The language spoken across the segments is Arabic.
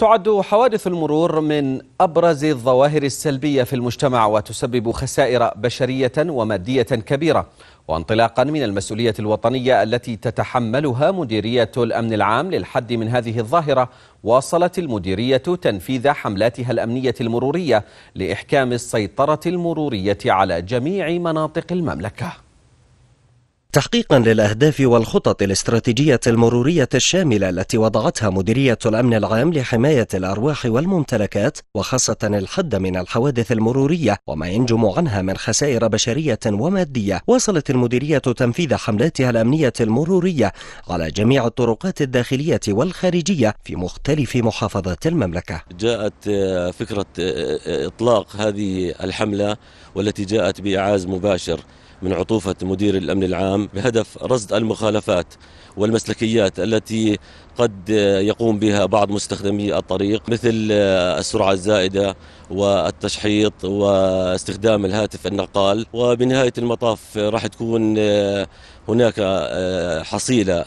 تعد حوادث المرور من أبرز الظواهر السلبية في المجتمع وتسبب خسائر بشرية ومادية كبيرة وانطلاقا من المسؤولية الوطنية التي تتحملها مديرية الأمن العام للحد من هذه الظاهرة واصلت المديرية تنفيذ حملاتها الأمنية المرورية لإحكام السيطرة المرورية على جميع مناطق المملكة تحقيقا للأهداف والخطط الاستراتيجية المرورية الشاملة التي وضعتها مديرية الأمن العام لحماية الأرواح والممتلكات وخاصة الحد من الحوادث المرورية وما ينجم عنها من خسائر بشرية ومادية واصلت المديرية تنفيذ حملاتها الأمنية المرورية على جميع الطرقات الداخلية والخارجية في مختلف محافظات المملكة جاءت آه، فكرة آه، آه، إطلاق هذه الحملة والتي جاءت بإعاز مباشر من عطوفة مدير الأمن العام بهدف رصد المخالفات والمسلكيات التي قد يقوم بها بعض مستخدمي الطريق مثل السرعة الزائدة والتشحيط واستخدام الهاتف النقال وبنهاية المطاف راح تكون هناك حصيلة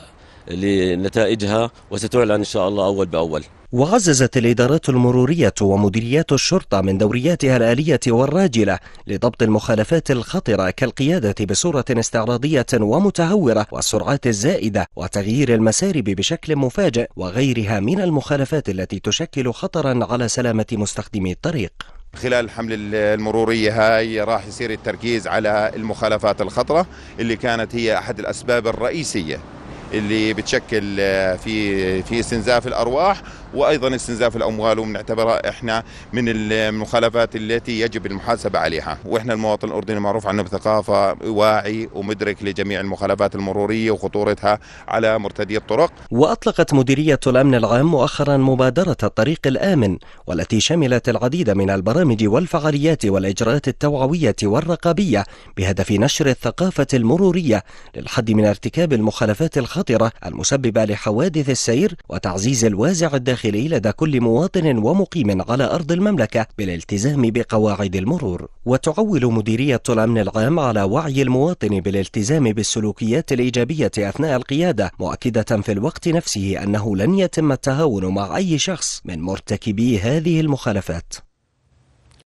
لنتائجها وستعلن إن شاء الله أول بأول وعززت الإدارات المرورية ومديريات الشرطة من دورياتها الآلية والراجلة لضبط المخالفات الخطرة كالقيادة بصورة استعراضية ومتهورة والسرعات الزائدة وتغيير المسارب بشكل مفاجئ وغيرها من المخالفات التي تشكل خطرا على سلامة مستخدمي الطريق خلال الحملة المرورية هاي راح يصير التركيز على المخالفات الخطرة اللي كانت هي أحد الأسباب الرئيسية اللي بتشكل في في استنزاف الارواح وايضا استنزاف الاموال وبنعتبرها احنا من المخالفات التي يجب المحاسبه عليها واحنا المواطن الاردني معروف عنه بثقافه واعي ومدرك لجميع المخالفات المروريه وخطورتها على مرتدي الطرق واطلقت مديريه الامن العام مؤخرا مبادره الطريق الامن والتي شملت العديد من البرامج والفعاليات والاجراءات التوعويه والرقابيه بهدف نشر الثقافه المروريه للحد من ارتكاب المخالفات الخطره المسببه لحوادث السير وتعزيز الوازع الداخلي الداخلي لدى كل مواطن ومقيم على أرض المملكة بالالتزام بقواعد المرور وتعول مديرية الأمن العام على وعي المواطن بالالتزام بالسلوكيات الإيجابية أثناء القيادة مؤكدة في الوقت نفسه أنه لن يتم التهاون مع أي شخص من مرتكبي هذه المخالفات